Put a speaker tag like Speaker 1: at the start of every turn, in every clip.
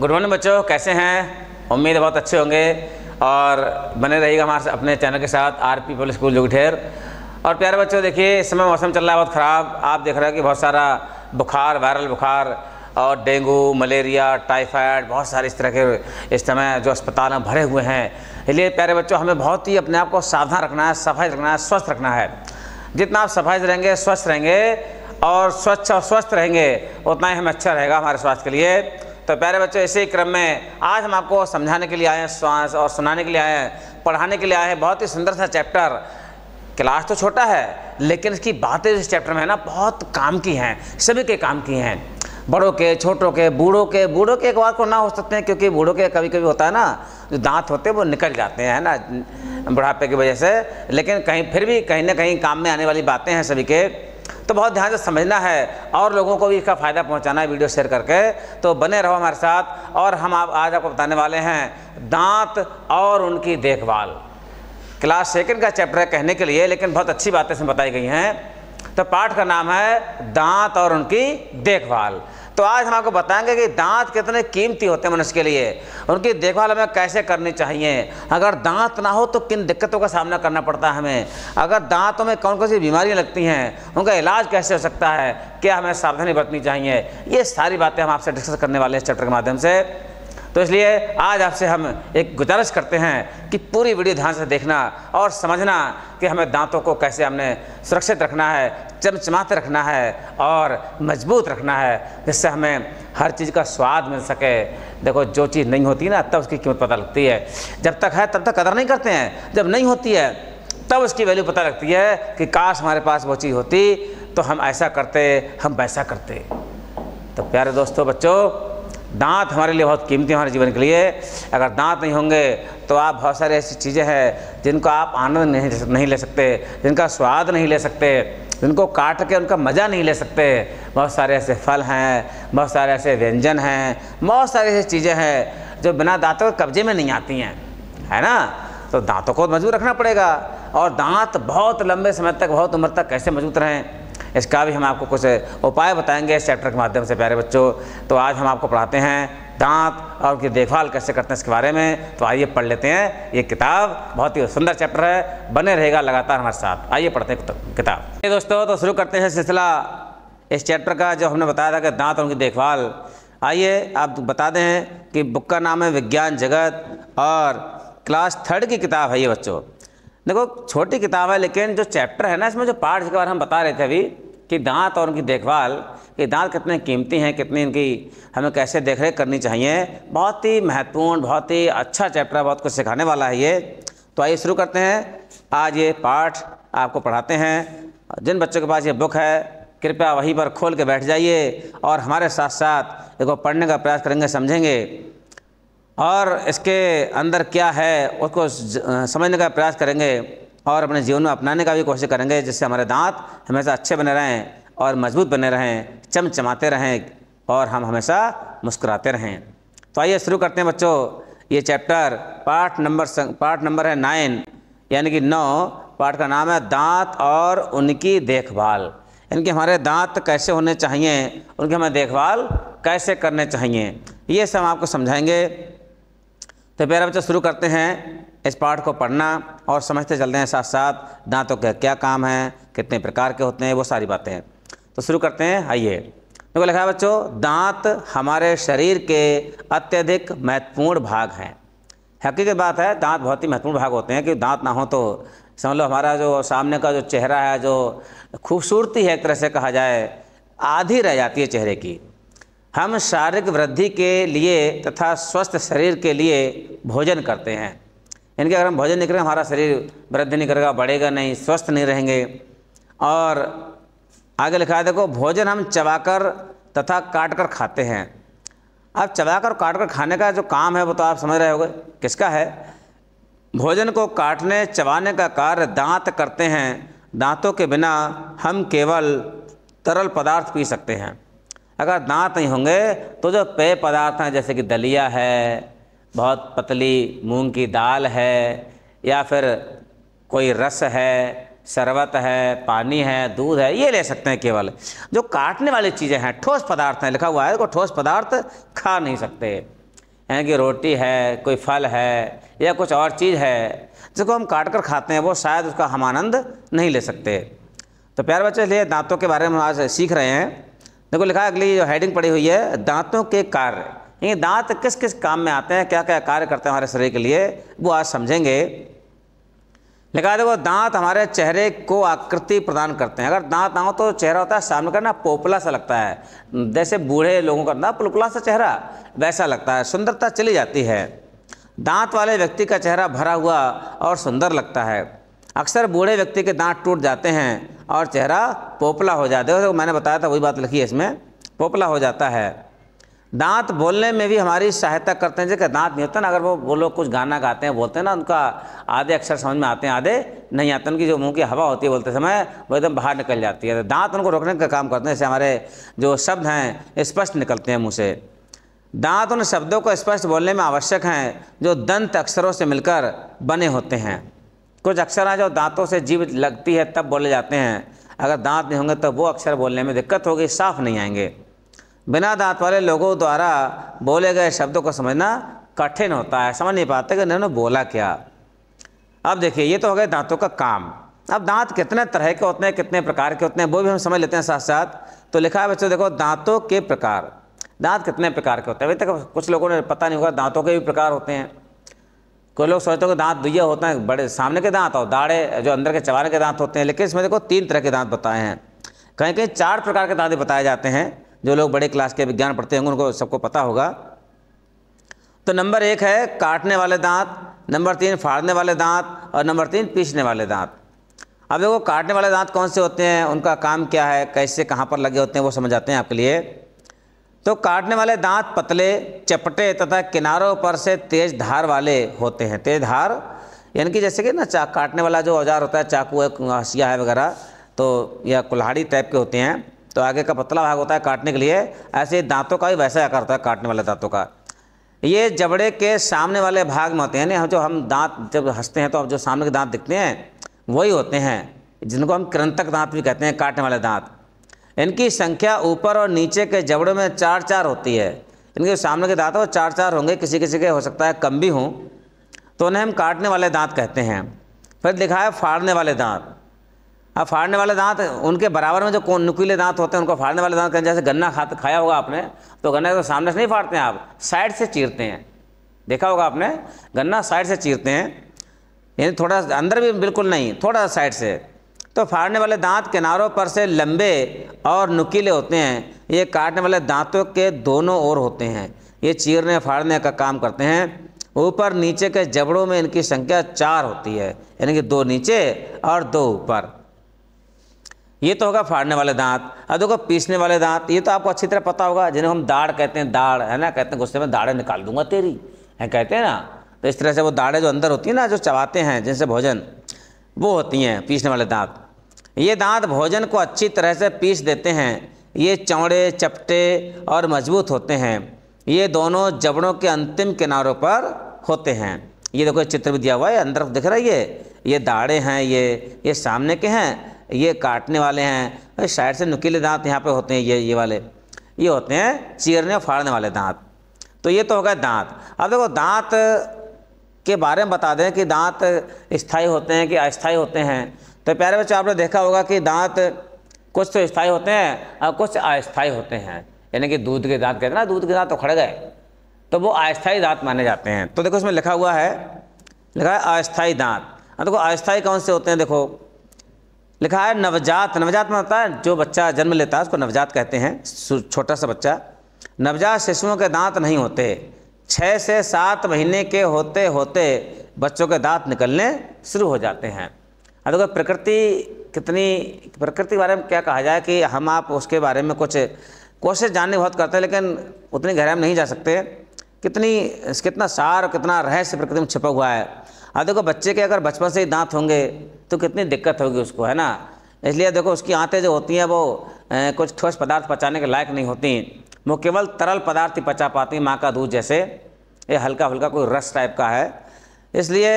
Speaker 1: good morning बच्चों कैसे हैं उम्मीद बहुत अच्छे होंगे और बने रहिएगा हमारे अपने चैनल के साथ आर पी पब्लिक स्कूल जुगठेर और प्यारे बच्चों देखिए इस समय मौसम चल रहा है बहुत ख़राब आप देख रहे हो कि बहुत सारा बुखार वायरल बुखार और डेंगू मलेरिया टाइफाइड बहुत सारे इस तरह के इस समय जो अस्पताल में भरे हुए हैं इसलिए प्यारे बच्चों हमें बहुत ही अपने आप को सावधान रखना है सफाई रखना है स्वस्थ रखना है जितना आप सफाई रहेंगे स्वस्थ रहेंगे और स्वच्छ और स्वस्थ रहेंगे उतना ही हमें अच्छा रहेगा हमारे स्वास्थ्य के लिए तो प्यारे बच्चों इसी क्रम में आज हम आपको समझाने के लिए आए हैं श्वास और सुनाने के लिए आए हैं पढ़ाने के लिए आए हैं बहुत ही सुंदर सा चैप्टर क्लास तो छोटा है लेकिन इसकी बातें इस चैप्टर में है ना बहुत काम की हैं सभी के काम की हैं बड़ों के छोटों के बूढ़ों के बूढ़ों के एक बार को ना हो सकते हैं क्योंकि बूढ़ों के कभी कभी होता है ना जो दांत होते हैं वो निकल जाते हैं है ना बुढ़ापे की वजह से लेकिन कहीं फिर भी कहीं ना कहीं काम में आने वाली बातें हैं सभी के तो बहुत ध्यान से समझना है और लोगों को भी इसका फ़ायदा पहुंचाना है वीडियो शेयर करके तो बने रहो हमारे साथ और हम आप आज आपको बताने वाले हैं दांत और उनकी देखभाल क्लास सेकेंड का चैप्टर है कहने के लिए लेकिन बहुत अच्छी बातें इसमें बताई गई हैं तो पाठ का नाम है दांत और उनकी देखभाल तो आज हम आपको बताएंगे कि दांत कितने कीमती होते हैं मनुष्य के लिए उनकी देखभाल हमें कैसे करनी चाहिए अगर दांत ना हो तो किन दिक्कतों का सामना करना पड़ता है हमें अगर दांतों में कौन कौन सी बीमारियाँ लगती हैं उनका इलाज कैसे हो सकता है क्या हमें सावधानी बरतनी चाहिए ये सारी बातें हम आपसे डिस्कस करने वाले हैं चैप्टर के माध्यम से तो इसलिए आज आपसे हम एक गुजारिश करते हैं कि पूरी वीडियो ध्यान से देखना और समझना कि हमें दांतों को कैसे हमने सुरक्षित रखना है चमचमाते रखना है और मजबूत रखना है जिससे हमें हर चीज़ का स्वाद मिल सके देखो जो चीज़ नहीं होती ना तब उसकी कीमत पता लगती है जब तक है तब तक कदर नहीं करते हैं जब नहीं होती है तब उसकी वैल्यू पता लगती है कि काश हमारे पास वो चीज़ होती तो हम ऐसा करते हम वैसा करते तो प्यारे दोस्तों बच्चों दांत हमारे लिए बहुत कीमती है हमारे जीवन के लिए अगर दांत नहीं होंगे तो आप बहुत सारी ऐसी चीज़ें हैं जिनको आप आनंद नहीं नहीं ले सकते जिनका स्वाद नहीं ले सकते उनको काट के उनका मज़ा नहीं ले सकते बहुत सारे ऐसे फल हैं बहुत सारे ऐसे व्यंजन हैं बहुत सारी ऐसी चीज़ें हैं जो बिना दांतों के कब्जे में नहीं आती हैं है ना तो दांतों को मजबूत रखना पड़ेगा और दांत बहुत लंबे समय तक बहुत उम्र तक कैसे मजबूत रहें इसका भी हम आपको कुछ उपाय बताएंगे इस चैप्टर के माध्यम से प्यारे बच्चों तो आज हम आपको पढ़ाते हैं दांत और उनकी देखभाल कैसे करते हैं इसके बारे में तो आइए पढ़ लेते हैं ये किताब बहुत ही सुंदर चैप्टर है बने रहेगा लगातार हमारे साथ आइए पढ़ते हैं किताब ये दोस्तों तो शुरू करते हैं सिलसिला इस चैप्टर का जो हमने बताया था कि दांत और उनकी देखभाल आइए आप बता दें कि बुक का नाम है विज्ञान जगत और क्लास थर्ड की किताब है ये बच्चों देखो छोटी किताब है लेकिन जो चैप्टर है ना इसमें जो पार्ट के बारे हम बता रहे थे अभी कि दांत और उनकी देखभाल कि दांत कितने कीमती हैं कितनी इनकी हमें कैसे देख रेख करनी चाहिए बहुत ही महत्वपूर्ण बहुत ही अच्छा चैप्टर बहुत कुछ सिखाने वाला है ये तो आइए शुरू करते हैं आज ये पाठ आपको पढ़ाते हैं जिन बच्चों के पास ये बुक है कृपया वहीं पर खोल के बैठ जाइए और हमारे साथ साथ इसको पढ़ने का प्रयास करेंगे समझेंगे और इसके अंदर क्या है उसको समझने का प्रयास करेंगे और अपने जीवन में अपनाने का भी कोशिश करेंगे जिससे हमारे दांत हमेशा अच्छे बने रहें और मजबूत बने रहें चमचमाते रहें और हम हमेशा मुस्कुराते रहें तो आइए शुरू करते हैं बच्चों ये chapter part number part number है नाइन यानी कि नौ पार्ट का नाम है दांत और उनकी देखभाल यानी कि हमारे दांत कैसे होने चाहिए उनकी हमें देखभाल कैसे करने चाहिए ये सब आपको समझाएंगे तो प्यारे बच्चों शुरू करते हैं इस पाठ को पढ़ना और समझते चलते हैं साथ साथ दांतों के क्या काम हैं कितने प्रकार के होते हैं वो सारी बातें हैं तो शुरू करते हैं आइए देखो लिखा है बच्चों दांत हमारे शरीर के अत्यधिक महत्वपूर्ण भाग हैं हकीकत बात है दांत बहुत ही महत्वपूर्ण भाग होते हैं कि दांत ना हो तो समझ लो हमारा जो सामने का जो चेहरा है जो खूबसूरती है एक तरह से कहा जाए आधी रह जाती है चेहरे की हम शारीरिक वृद्धि के लिए तथा स्वस्थ शरीर के लिए भोजन करते हैं इनके अगर हम भोजन नहीं करेंगे हमारा शरीर वृद्धि नहीं करेगा बढ़ेगा नहीं स्वस्थ नहीं रहेंगे और आगे लिखा है देखो भोजन हम चबाकर तथा काट कर खाते हैं अब चबाकर काट कर खाने का जो काम है वो तो आप समझ रहे होगे किसका है भोजन को काटने चबाने का कार्य दांत करते हैं दांतों के बिना हम केवल तरल पदार्थ पी सकते हैं अगर दांत नहीं होंगे तो जो पेय पदार्थ हैं जैसे कि दलिया है बहुत पतली मूंग की दाल है या फिर कोई रस है शरबत है पानी है दूध है ये ले सकते हैं केवल जो काटने वाली चीज़ें हैं ठोस पदार्थ हैं लिखा हुआ है को ठोस पदार्थ खा नहीं सकते हैं कि रोटी है कोई फल है या कुछ और चीज़ है जिसको हम काट कर खाते हैं वो शायद उसका हम आनंद नहीं ले सकते तो प्यार बच्चे लिए दांतों के बारे में हम आज सीख रहे हैं देखो लिखा अगली जो हेडिंग पड़ी हुई है दांतों के कार्य ये दांत किस किस काम में आते हैं क्या क्या कार्य करते हैं हमारे शरीर के लिए वो आज समझेंगे लिखा देखो दांत हमारे चेहरे को आकृति प्रदान करते हैं अगर दांत ना हो तो चेहरा होता है सामने का ना पोपला सा लगता है जैसे बूढ़े लोगों का ना पुलपुला सा चेहरा वैसा लगता है सुंदरता चली जाती है दांत वाले व्यक्ति का चेहरा भरा हुआ और सुंदर लगता है अक्सर बूढ़े व्यक्ति के दांत टूट जाते हैं और चेहरा पोपला हो जाता है तो मैंने बताया था वही बात लिखी है इसमें पोपला हो जाता है दांत बोलने में भी हमारी सहायता करते हैं जैसे दांत नहीं होता ना अगर वो वो लोग कुछ गाना गाते हैं बोलते हैं ना उनका आधे अक्षर समझ में आते हैं आधे नहीं आते उनकी जो मुंह की हवा होती है बोलते समय वो एकदम बाहर निकल जाती है तो दांत उनको रोकने का काम करते हैं जैसे हमारे जो शब्द हैं स्पष्ट निकलते हैं मुँह से दांत उन शब्दों को स्पष्ट बोलने में आवश्यक हैं जो दंत अक्षरों से मिलकर बने होते हैं कुछ अक्षर हैं जो दांतों से जीव लगती है तब बोले जाते हैं अगर दांत नहीं होंगे तो वो अक्षर बोलने में दिक्कत होगी साफ नहीं आएंगे बिना दांत वाले लोगों द्वारा बोले गए शब्दों को समझना कठिन होता है समझ नहीं पाते कि इन्होंने बोला क्या अब देखिए ये तो हो गया दांतों का काम अब दांत कितने तरह के होते हैं कितने प्रकार के होते हैं वो भी हम समझ लेते हैं साथ साथ तो लिखा है बच्चों देखो दांतों के प्रकार दांत कितने प्रकार के होते हैं अभी तक कुछ लोगों ने पता नहीं होगा दांतों के भी प्रकार होते हैं कोई लोग सोचते हो कि दांत दुया होते हैं बड़े सामने के दांत और दाढ़े जो अंदर के चबाने के दांत होते हैं लेकिन इसमें देखो तीन तरह के दांत बताए हैं कहीं कहीं चार प्रकार के दांत बताए जाते हैं जो लोग बड़े क्लास के विज्ञान पढ़ते होंगे उनको सबको पता होगा तो नंबर एक है काटने वाले दांत नंबर तीन फाड़ने वाले दांत और नंबर तीन पीसने वाले दांत अब देखो काटने वाले दांत कौन से होते हैं उनका काम क्या है कैसे कहाँ पर लगे होते हैं वो समझ आते हैं आपके लिए तो काटने वाले दांत पतले चपटे तथा किनारों पर से तेज धार वाले होते हैं तेज धार यानी कि जैसे कि ना चा काटने वाला जो औजार होता है चाकू है हसिया है वगैरह तो या कुल्हाड़ी टाइप के होते हैं तो आगे का पतला भाग होता है काटने के लिए ऐसे दांतों का भी वैसा आकार होता है काटने वाले दांतों का ये जबड़े के सामने वाले भाग में होते हैं ना जो हम दांत जब हंसते हैं तो अब जो सामने के दांत दिखते हैं वही होते हैं जिनको हम क्रंतक दांत भी कहते हैं काटने वाले दांत इनकी संख्या ऊपर और नीचे के जबड़ों में चार चार होती है इनके सामने के दांत वो चार चार होंगे किसी किसी के हो सकता है कम भी हों तो उन्हें हम काटने वाले दांत कहते हैं फिर लिखा है फाड़ने वाले दांत अब फाड़ने वाले दांत उनके बराबर में जो कौन नुकीले दांत होते हैं उनको फाड़ने वाले दांत कहते हैं जैसे गन्ना खा खाया होगा आपने तो गन्ना तो सामने से नहीं फाड़ते हैं आप साइड से चीरते हैं देखा होगा आपने गन्ना साइड से चीरते हैं यानी थोड़ा अंदर भी बिल्कुल नहीं थोड़ा साइड से तो फाड़ने वाले दांत किनारों पर से लंबे और नुकीले होते हैं ये काटने वाले दांतों के दोनों ओर होते हैं ये चीरने फाड़ने का काम करते हैं ऊपर नीचे के जबड़ों में इनकी संख्या चार होती है यानी कि दो नीचे और दो ऊपर ये तो होगा फाड़ने वाले दांत अब देखो पीसने वाले दांत ये तो आपको अच्छी तरह पता होगा जिन्हें हम दाढ़ कहते हैं दाढ़ है ना कहते हैं गुस्से में दाढ़े निकाल दूंगा तेरी है कहते हैं ना तो इस तरह से वो दाढ़े जो अंदर होती है ना जो चबाते हैं जिनसे भोजन वो होती हैं पीसने वाले दांत ये दांत भोजन को अच्छी तरह से पीस देते हैं ये चौड़े चपटे और मजबूत होते हैं ये दोनों जबड़ों के अंतिम किनारों पर होते हैं ये देखो चित्र भी दिया हुआ है अंदर दिख रहा है ये ये दाढ़े हैं ये ये सामने के हैं ये काटने वाले हैं साइड से नुकीले दांत यहाँ पे होते हैं ये ये वाले ये होते हैं चीरने और फाड़ने वाले दांत तो ये तो हो गए दांत अब देखो दांत के बारे में बता दें कि दांत स्थायी होते हैं कि अस्थायी होते हैं तो प्यारे बच्चों आपने देखा होगा कि दांत कुछ तो स्थायी होते हैं और कुछ अस्थायी होते हैं यानी कि दूध के दांत कहते हैं ना दूध के दांत तो खड़ गए तो वो अस्थायी दांत माने जाते हैं तो देखो इसमें लिखा हुआ है लिखा है अस्थायी दांत अब देखो अस्थायी कौन से होते हैं देखो लिखा है नवजात नवजात में होता है जो बच्चा जन्म लेता है उसको नवजात कहते हैं छोटा सा बच्चा नवजात शिशुओं के दांत नहीं होते छः से सात महीने के होते होते बच्चों के दांत निकलने शुरू हो जाते हैं अब हाँ, देखो प्रकृति कितनी प्रकृति के बारे में क्या कहा जाए कि हम आप उसके बारे में कुछ कोशिश जानने बहुत करते हैं लेकिन उतनी गहराई में नहीं जा सकते कितनी कितना सार कितना रहस्य प्रकृति में छिपा हुआ है अब देखो बच्चे के अगर बचपन से ही दांत होंगे तो कितनी दिक्कत होगी उसको है ना इसलिए देखो उसकी आँतें जो होती हैं वो कुछ ठोस पदार्थ पचाने के लायक नहीं होती वो केवल तरल पदार्थ ही पचा पाती माँ का दूध जैसे ये हल्का हल्का कोई रस टाइप का है इसलिए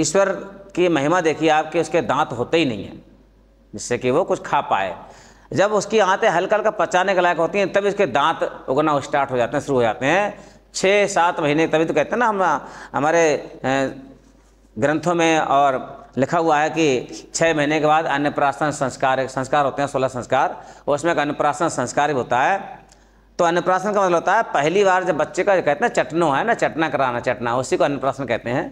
Speaker 1: ईश्वर की महिमा देखिए आपके उसके दांत होते ही नहीं हैं जिससे कि वो कुछ खा पाए जब उसकी आंतें हल्का हल्का पचाने के लायक होती हैं तब इसके दांत उगना स्टार्ट हो जाते हैं शुरू हो जाते हैं छः सात महीने तभी तो कहते हैं ना हम हमारे ग्रंथों में और लिखा हुआ है कि छः महीने के बाद अन्नप्राशन संस्कार संस्कार होते हैं सोलह संस्कार उसमें एक अन्नप्राशन संस्कार भी होता है तो अन्नप्राशन का मतलब होता है पहली बार जब बच्चे का कहते हैं चटनो है ना चटना कराना चटना उसी को अन्नप्राशन कहते हैं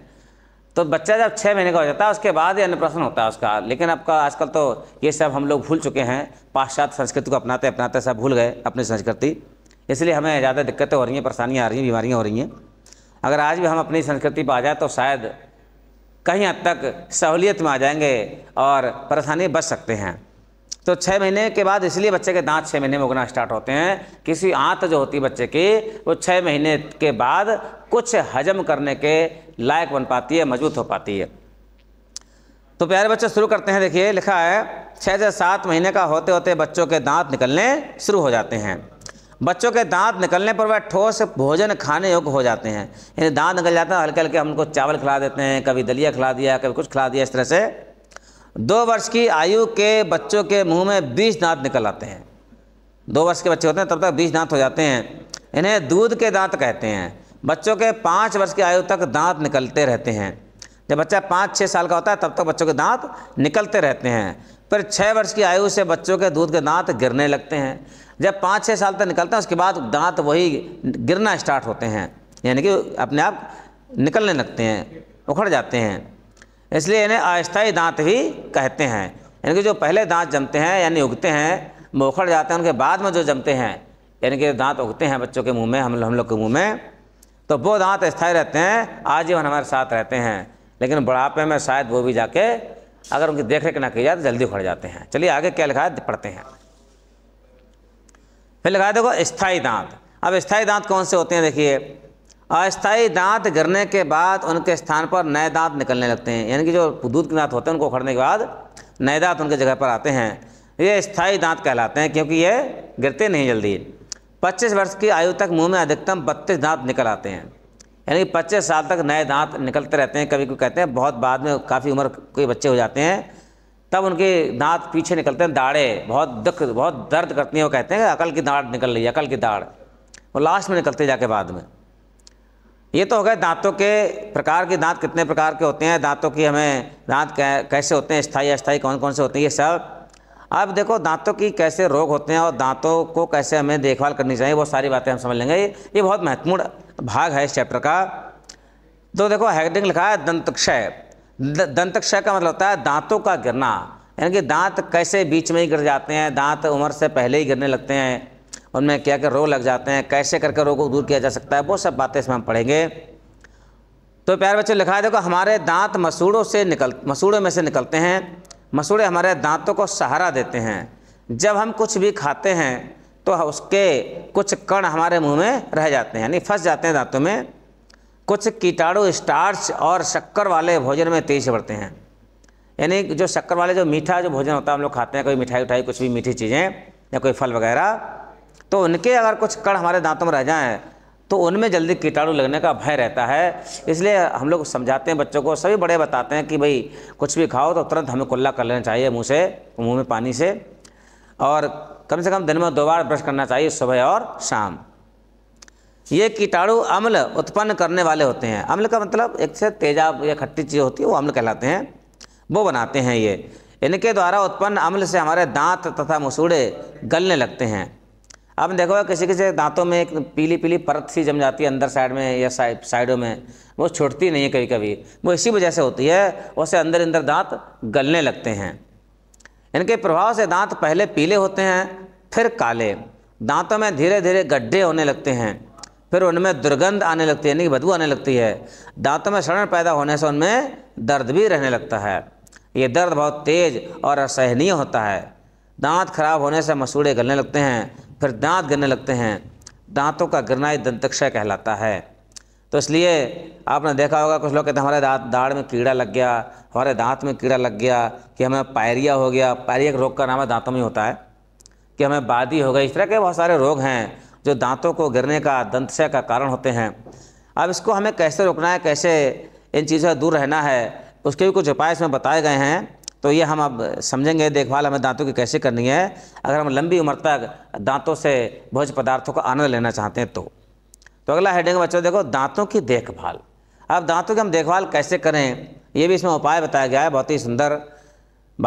Speaker 1: तो बच्चा जब छः महीने का हो जाता है उसके बाद ही अन्नप्राशन होता है उसका लेकिन आपका आजकल तो ये सब हम लोग भूल चुके हैं पाश्चात्य संस्कृति को अपनाते अपनाते सब भूल गए अपनी संस्कृति इसलिए हमें ज़्यादा दिक्कतें हो रही हैं परेशानियाँ आ रही हैं बीमारियाँ हो रही हैं अगर आज भी हम अपनी संस्कृति पर आ जाए तो शायद कहीं हद तक सहूलियत में आ जाएंगे और परेशानी बच सकते हैं तो छः महीने के बाद इसलिए बच्चे के दांत छः महीने में उगना स्टार्ट होते हैं किसी आंत जो होती है बच्चे की वो छः महीने के बाद कुछ हजम करने के लायक बन पाती है मजबूत हो पाती है तो प्यारे बच्चे शुरू करते हैं देखिए लिखा है छः से सात महीने का होते होते बच्चों के दांत निकलने शुरू हो जाते हैं बच्चों के दांत निकलने पर वह ठोस भोजन खाने योग्य हो जाते हैं यानी दांत निकल जाता है हल्के हल्के हमको चावल खिला देते हैं कभी दलिया खिला दिया कभी कुछ खिला दिया इस तरह से दो वर्ष की आयु के बच्चों के मुंह में बीस दांत निकल आते हैं दो वर्ष के बच्चे होते हैं तब तक बीस दांत हो जाते हैं इन्हें दूध के दांत कहते हैं बच्चों के पाँच वर्ष की आयु तक दांत निकलते रहते हैं जब बच्चा पाँच छः साल का होता है तब तक बच्चों के दांत निकलते रहते हैं फिर छः वर्ष की आयु से बच्चों के दूध के दांत गिरने लगते हैं जब पाँच छः साल तक निकलते हैं उसके बाद दांत वही गिरना स्टार्ट होते हैं यानी कि अपने आप निकलने लगते हैं उखड़ जाते हैं इसलिए इन्हें अस्थायी दांत भी कहते हैं यानी कि जो पहले दांत जमते हैं यानी उगते हैं मोखड़ जाते हैं उनके बाद में जो जमते हैं यानी कि दांत उगते हैं बच्चों के मुंह में हम हम लोग के मुंह में तो वो दांत स्थायी रहते हैं आजीवन हमारे साथ रहते हैं लेकिन बुढ़ापे में शायद वो भी जाके अगर उनकी देख रेख ना की जाए तो जल्दी उखड़ जाते हैं चलिए आगे क्या लिखा है पढ़ते हैं फिर लिखा देखो स्थायी दांत अब स्थायी दांत कौन से होते हैं देखिए अस्थायी दांत गिरने के बाद उनके स्थान पर नए दांत निकलने लगते हैं यानी कि जो दूध के दांत होते हैं उनको उखड़ने के बाद नए दांत उनके जगह पर आते हैं ये स्थाई दांत कहलाते हैं क्योंकि ये गिरते नहीं जल्दी 25 वर्ष की आयु तक मुंह में अधिकतम 32 दांत निकल आते हैं यानी कि पच्चीस साल तक नए दांत निकलते रहते हैं कभी कोई कहते हैं बहुत बाद में काफ़ी उम्र के बच्चे हो जाते हैं तब उनके दांत पीछे निकलते हैं दाढ़े बहुत दुख बहुत दर्द करती हैं वो कहते हैं अकल की दाढ़ निकल रही है अकल की दाढ़ वो लास्ट में निकलते जाके बाद में ये तो हो गए दांतों के प्रकार के दांत कितने प्रकार के होते हैं दांतों की हमें दांत कैसे होते हैं स्थाई अस्थाई कौन कौन से होते हैं ये सब अब देखो दांतों की कैसे रोग होते हैं और दांतों को कैसे हमें देखभाल करनी चाहिए वो सारी बातें हम समझ लेंगे ये बहुत महत्वपूर्ण भाग है इस चैप्टर का तो देखो हैगडिंग लिखा है दंतक्षय दंतक्षय का मतलब होता है दांतों का गिरना यानी कि दांत कैसे बीच में ही गिर जाते हैं दांत उम्र से पहले ही गिरने लगते हैं उनमें क्या क्या रोग लग जाते हैं कैसे करके रोगों को दूर किया जा सकता है वो सब बातें इसमें हम पढ़ेंगे तो प्यार बच्चों लिखा है देखो हमारे दांत मसूड़ों से निकल मसूड़ों में से निकलते हैं मसूड़े हमारे दांतों को सहारा देते हैं जब हम कुछ भी खाते हैं तो उसके कुछ कण हमारे मुंह में रह जाते हैं यानी फंस जाते हैं दांतों में कुछ कीटाणु स्टार्च और शक्कर वाले भोजन में तेज बढ़ते हैं यानी जो शक्कर वाले जो मीठा जो भोजन होता है हम लोग खाते हैं कोई मिठाई उठाई कुछ भी मीठी चीज़ें या कोई फल वगैरह तो उनके अगर कुछ कण हमारे दांतों में रह जाएँ तो उनमें जल्दी कीटाणु लगने का भय रहता है इसलिए हम लोग समझाते हैं बच्चों को सभी बड़े बताते हैं कि भाई कुछ भी खाओ तो तुरंत हमें कुल्ला कर लेना चाहिए मुँह से मुँह में पानी से और कम से कम दिन में दो बार ब्रश करना चाहिए सुबह और शाम ये कीटाणु अम्ल उत्पन्न करने वाले होते हैं अम्ल का मतलब एक से तेजाब या खट्टी चीज़ होती है वो अम्ल कहलाते हैं वो बनाते हैं ये इनके द्वारा उत्पन्न अम्ल से हमारे दांत तथा मसूड़े गलने लगते हैं आपने होगा किसी किसी दांतों में एक पीली पीली परत सी जम जाती है अंदर साइड में या साइड साइडों में वो छुटती नहीं है कभी कभी वो इसी वजह से होती है उससे अंदर अंदर दांत गलने लगते हैं इनके प्रभाव से दांत पहले पीले होते हैं फिर काले दांतों में धीरे धीरे गड्ढे होने लगते हैं फिर उनमें दुर्गंध आने लगती है यानी कि बदबू आने लगती है दांतों में सड़न पैदा होने से उनमें दर्द भी रहने लगता है ये दर्द बहुत तेज और असहनीय होता है दांत खराब होने से मसूड़े गलने लगते हैं फिर दांत गिरने लगते हैं दांतों का गिरना ही दंतक्षय कहलाता है तो इसलिए आपने देखा होगा कुछ लोग कहते हैं हमारे दांत दाढ़ में कीड़ा लग गया हमारे दांत में कीड़ा लग गया कि हमें पायरिया हो गया पायरिया रोग का नाम है दांतों में होता है कि हमें बादी हो गई इस तरह के बहुत सारे रोग हैं जो दांतों को गिरने का दंतक्षय का कारण होते हैं अब इसको हमें कैसे रोकना है कैसे इन चीज़ों से दूर रहना है उसके भी कुछ उपाय इसमें बताए गए हैं तो ये हम अब समझेंगे देखभाल हमें दांतों की कैसे करनी है अगर हम लंबी उम्र तक दांतों से भोज पदार्थों का आनंद लेना चाहते हैं तो तो अगला हेडिंग बच्चों देखो दांतों की देखभाल अब दांतों की हम देखभाल कैसे करें ये भी इसमें उपाय बताया गया है बहुत ही सुंदर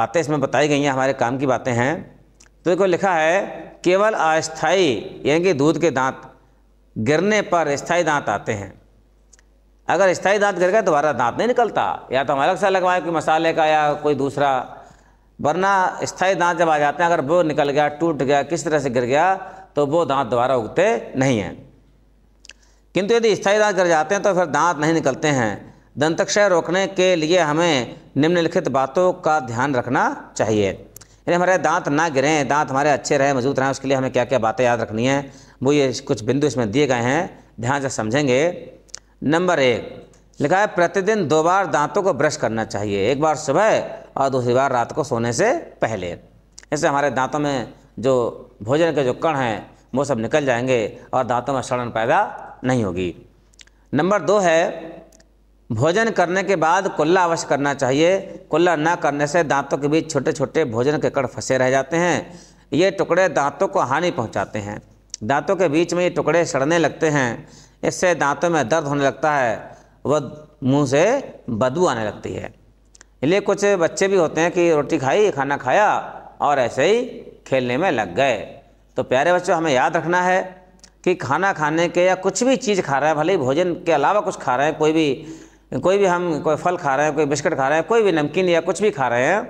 Speaker 1: बातें इसमें बताई गई हैं हमारे काम की बातें हैं तो देखो लिखा है केवल अस्थाई यानी कि दूध के दांत गिरने पर स्थायी दांत आते हैं अगर स्थाई दांत गिर गया तो हमारा दांत नहीं निकलता या तो हम अलग से लगवाए कोई मसाले का या कोई दूसरा वरना स्थाई दांत जब आ जाते हैं अगर वो निकल गया टूट गया किस तरह से गिर गया तो वो दांत दोबारा उगते नहीं हैं किंतु यदि स्थाई दांत गिर जाते हैं तो फिर दांत नहीं निकलते हैं दंतक्षय रोकने के लिए हमें निम्नलिखित बातों का ध्यान रखना चाहिए यानी हमारे दांत ना गिरें दांत हमारे अच्छे रहें मजबूत रहें उसके लिए हमें क्या क्या बातें याद रखनी है वो ये कुछ बिंदु इसमें दिए गए हैं ध्यान से समझेंगे नंबर एक लिखा है प्रतिदिन दो बार दांतों को ब्रश करना चाहिए एक बार सुबह और दूसरी बार रात को सोने से पहले इससे हमारे दांतों में जो भोजन के जो कण हैं वो सब निकल जाएंगे और दांतों में सड़न पैदा नहीं होगी नंबर दो है भोजन करने के बाद कुल्ला अवश्य करना चाहिए कुल्ला ना करने से दांतों के बीच छोटे छोटे भोजन के कण फंसे रह जाते हैं ये टुकड़े दांतों को हानि पहुँचाते हैं दांतों के बीच में ये टुकड़े सड़ने लगते हैं इससे दांतों में दर्द होने लगता है वह मुंह से बदबू आने लगती है इसलिए कुछ बच्चे भी होते हैं कि रोटी खाई खाना खाया और ऐसे ही खेलने में लग गए तो प्यारे बच्चों हमें याद रखना है कि खाना खाने के या कुछ भी चीज़ खा रहे हैं भले ही भोजन के अलावा कुछ खा रहे हैं कोई भी कोई भी हम कोई फल खा रहे हैं कोई बिस्किट खा रहे हैं कोई भी नमकीन या कुछ भी खा रहे हैं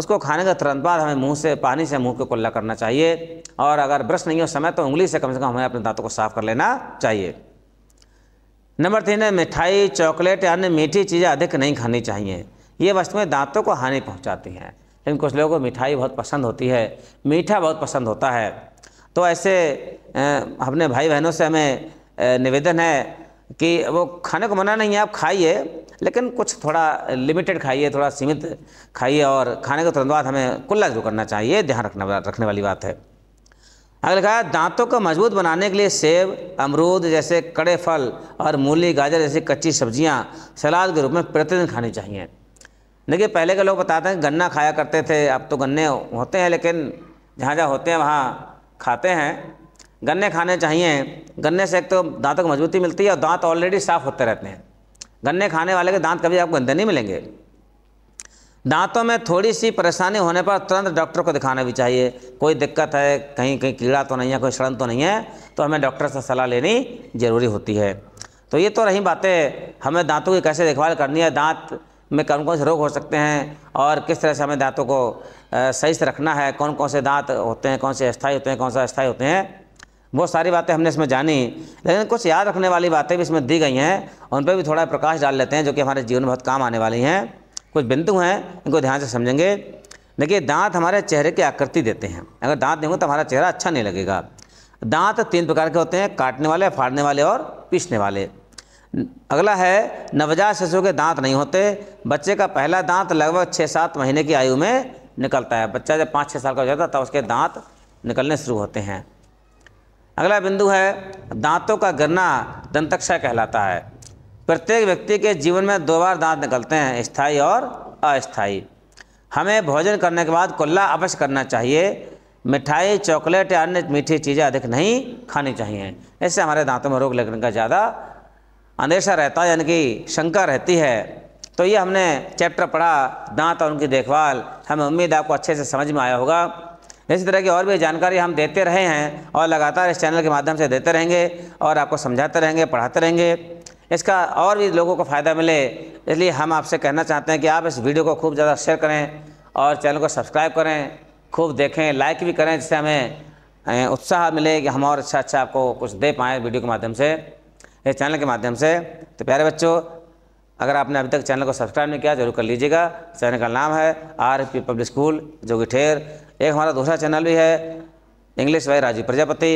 Speaker 1: उसको खाने के तुरंत बाद हमें मुंह से पानी से मुंह को कुल्ला करना चाहिए और अगर ब्रश नहीं हो समय तो उंगली से कम से कम हमें अपने दांतों को साफ कर लेना चाहिए नंबर तीन है मिठाई चॉकलेट या अन्य मीठी चीज़ें अधिक नहीं खानी चाहिए ये वस्तुएं दांतों को हानि पहुंचाती हैं लेकिन कुछ लोगों को मिठाई बहुत पसंद होती है मीठा बहुत पसंद होता है तो ऐसे अपने भाई बहनों से हमें निवेदन है कि वो खाने को मना नहीं है आप खाइए लेकिन कुछ थोड़ा लिमिटेड खाइए थोड़ा सीमित खाइए और खाने के तुरंत बाद हमें कुल्ला जो करना चाहिए ध्यान रखना रखने वाली बात है अगले कहा दांतों को मजबूत बनाने के लिए सेब अमरूद जैसे कड़े फल और मूली गाजर जैसी कच्ची सब्जियां सलाद के रूप में प्रतिदिन खानी चाहिए देखिए पहले के लोग बताते हैं गन्ना खाया करते थे अब तो गन्ने होते हैं लेकिन जहाँ जहाँ होते हैं वहाँ खाते हैं गन्ने खाने चाहिए गन्ने से एक तो दांतों को मजबूती मिलती है और दांत ऑलरेडी साफ़ होते रहते हैं गन्ने खाने वाले के दांत कभी आपको गंदे नहीं मिलेंगे दांतों में थोड़ी सी परेशानी होने पर तुरंत डॉक्टर को दिखाना भी चाहिए कोई दिक्कत है कहीं कहीं कीड़ा तो नहीं है कोई सड़न तो नहीं है तो हमें डॉक्टर से सलाह लेनी ज़रूरी होती है तो ये तो रही बातें हमें दांतों की कैसे देखभाल करनी है दांत में कौन कौन से रोग हो सकते हैं और किस तरह से हमें दांतों को सही से रखना है कौन कौन से दांत होते हैं कौन से अस्थाई होते हैं कौन सा अस्थाई होते हैं वो सारी बातें हमने इसमें जानी लेकिन कुछ याद रखने वाली बातें भी इसमें दी गई हैं उन पर भी थोड़ा प्रकाश डाल लेते हैं जो कि हमारे जीवन में बहुत काम आने वाली हैं कुछ बिंदु हैं इनको ध्यान से समझेंगे देखिए दांत हमारे चेहरे की आकृति देते हैं अगर दांत नहीं होगा तो हमारा चेहरा अच्छा नहीं लगेगा दांत तीन प्रकार के होते हैं काटने वाले फाड़ने वाले और पीसने वाले अगला है नवजात शिशु के दांत नहीं होते बच्चे का पहला दांत लगभग छः सात महीने की आयु में निकलता है बच्चा जब पाँच छः साल का हो जाता है तब उसके दांत निकलने शुरू होते हैं अगला बिंदु है दांतों का गिरना दंतक्षा कहलाता है प्रत्येक व्यक्ति के जीवन में दो बार दांत निकलते हैं स्थाई और अस्थाई हमें भोजन करने के बाद कुल्ला अवश्य करना चाहिए मिठाई चॉकलेट या अन्य मीठी चीज़ें अधिक नहीं खानी चाहिए इससे हमारे दांतों में रोग लगने का ज़्यादा अंदेशा रहता है यानी कि शंका रहती है तो ये हमने चैप्टर पढ़ा दांत और उनकी देखभाल हमें उम्मीद आपको अच्छे से समझ में आया होगा इसी तरह की और भी जानकारी हम देते रहे हैं और लगातार इस चैनल के माध्यम से देते रहेंगे और आपको समझाते रहेंगे पढ़ाते रहेंगे इसका और भी लोगों को फ़ायदा मिले इसलिए हम आपसे कहना चाहते हैं कि आप इस वीडियो को खूब ज़्यादा शेयर करें और चैनल को सब्सक्राइब करें खूब देखें लाइक भी करें जिससे हमें उत्साह मिले कि हम और अच्छा अच्छा आपको कुछ दे पाएँ वीडियो के माध्यम से इस चैनल के माध्यम से तो प्यारे बच्चों अगर आपने अभी तक चैनल को सब्सक्राइब नहीं किया जरूर कर लीजिएगा चैनल का नाम है आर पी पब्लिक स्कूल जोगी ठेर एक हमारा दूसरा चैनल भी है इंग्लिश वाई राजीव प्रजापति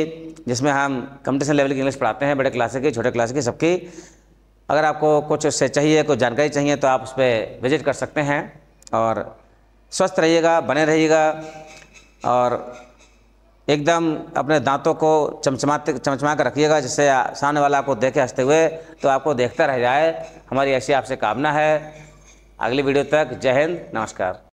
Speaker 1: जिसमें हम कंपटीशन लेवल की इंग्लिश पढ़ाते हैं बड़े क्लासेस की छोटे क्लासेस की सबकी अगर आपको कुछ उससे चाहिए कुछ जानकारी चाहिए तो आप उस पर विजिट कर सकते हैं और स्वस्थ रहिएगा बने रहिएगा और एकदम अपने दांतों को चमचमाते चमचमा कर रखिएगा जिससे सामने वाला आपको देखे हंसते हुए तो आपको देखता रह जाए हमारी ऐसी आपसे कामना है अगली वीडियो तक जय हिंद नमस्कार